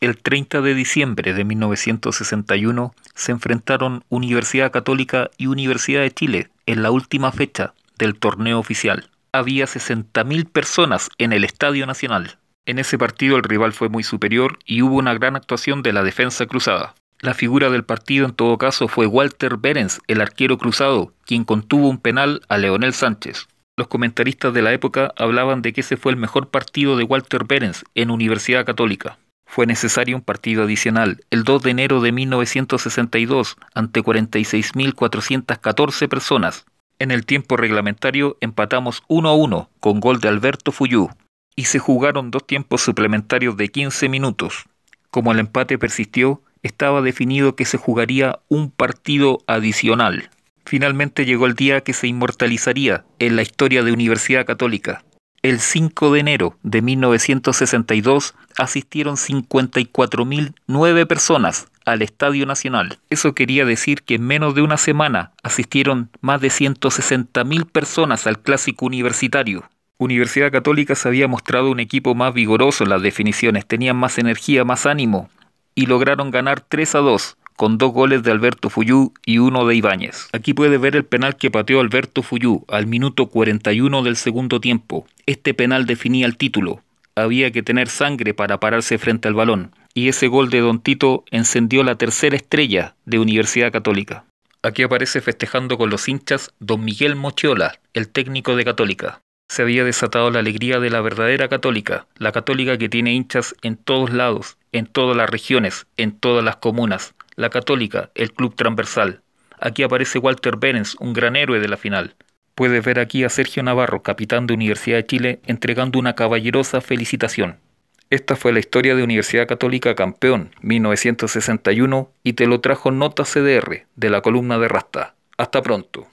el 30 de diciembre de 1961 se enfrentaron Universidad Católica y Universidad de Chile en la última fecha del torneo oficial. Había 60.000 personas en el Estadio Nacional. En ese partido el rival fue muy superior y hubo una gran actuación de la defensa cruzada. La figura del partido en todo caso fue Walter Berens, el arquero cruzado, quien contuvo un penal a Leonel Sánchez. Los comentaristas de la época hablaban de que ese fue el mejor partido de Walter Berens en Universidad Católica fue necesario un partido adicional el 2 de enero de 1962 ante 46.414 personas. En el tiempo reglamentario empatamos 1 a 1 con gol de Alberto Fuyú y se jugaron dos tiempos suplementarios de 15 minutos. Como el empate persistió, estaba definido que se jugaría un partido adicional. Finalmente llegó el día que se inmortalizaría en la historia de Universidad Católica, el 5 de enero de 1962 asistieron 54.009 personas al Estadio Nacional. Eso quería decir que en menos de una semana asistieron más de 160.000 personas al clásico universitario. Universidad Católica se había mostrado un equipo más vigoroso en las definiciones, tenían más energía, más ánimo y lograron ganar 3 a 2 con dos goles de Alberto Fuyú y uno de Ibáñez. Aquí puede ver el penal que pateó Alberto Fuyú al minuto 41 del segundo tiempo. Este penal definía el título. Había que tener sangre para pararse frente al balón. Y ese gol de Don Tito encendió la tercera estrella de Universidad Católica. Aquí aparece festejando con los hinchas Don Miguel Mochiola, el técnico de Católica. Se había desatado la alegría de la verdadera católica, la católica que tiene hinchas en todos lados, en todas las regiones, en todas las comunas, la Católica, el club transversal. Aquí aparece Walter Berens, un gran héroe de la final. Puedes ver aquí a Sergio Navarro, capitán de Universidad de Chile, entregando una caballerosa felicitación. Esta fue la historia de Universidad Católica Campeón, 1961, y te lo trajo Nota CDR, de la columna de Rasta. Hasta pronto.